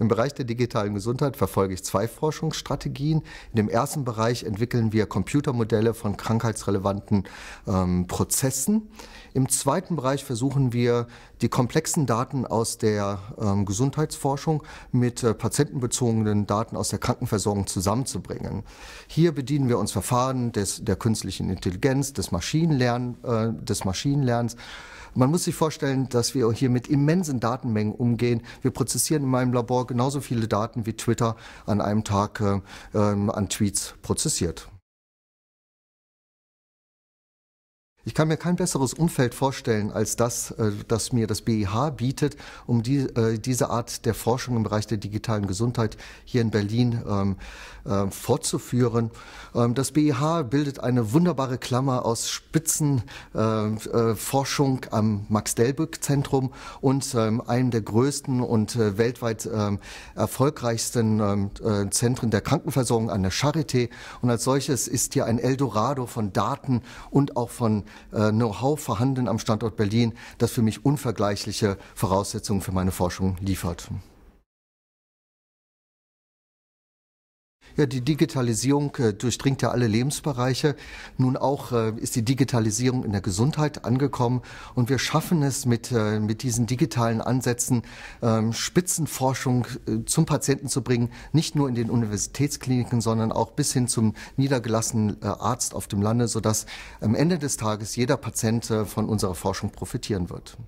Im Bereich der digitalen Gesundheit verfolge ich zwei Forschungsstrategien. In dem ersten Bereich entwickeln wir Computermodelle von krankheitsrelevanten ähm, Prozessen. Im zweiten Bereich versuchen wir, die komplexen Daten aus der ähm, Gesundheitsforschung mit äh, patientenbezogenen Daten aus der Krankenversorgung zusammenzubringen. Hier bedienen wir uns Verfahren des, der künstlichen Intelligenz, des, Maschinenlern, äh, des Maschinenlernens. Man muss sich vorstellen, dass wir hier mit immensen Datenmengen umgehen. Wir prozessieren in meinem Labor genauso viele Daten wie Twitter an einem Tag äh, ähm, an Tweets prozessiert. Ich kann mir kein besseres Umfeld vorstellen als das, äh, das mir das BIH bietet, um die, äh, diese Art der Forschung im Bereich der digitalen Gesundheit hier in Berlin ähm, äh, fortzuführen. Ähm, das BIH bildet eine wunderbare Klammer aus Spitzenforschung äh, am Max-Delbück-Zentrum und ähm, einem der größten und äh, weltweit ähm, ähm, äh, erfolgreichsten Zentren der Krankenversorgung an der Charité. Und als solches ist hier ein Eldorado von Daten und auch von äh, Know-how vorhanden am Standort Berlin, das für mich unvergleichliche Voraussetzungen für meine Forschung liefert. Ja, die Digitalisierung äh, durchdringt ja alle Lebensbereiche. Nun auch äh, ist die Digitalisierung in der Gesundheit angekommen und wir schaffen es mit, äh, mit diesen digitalen Ansätzen, ähm, Spitzenforschung äh, zum Patienten zu bringen, nicht nur in den Universitätskliniken, sondern auch bis hin zum niedergelassenen äh, Arzt auf dem Lande, sodass am Ende des Tages jeder Patient äh, von unserer Forschung profitieren wird.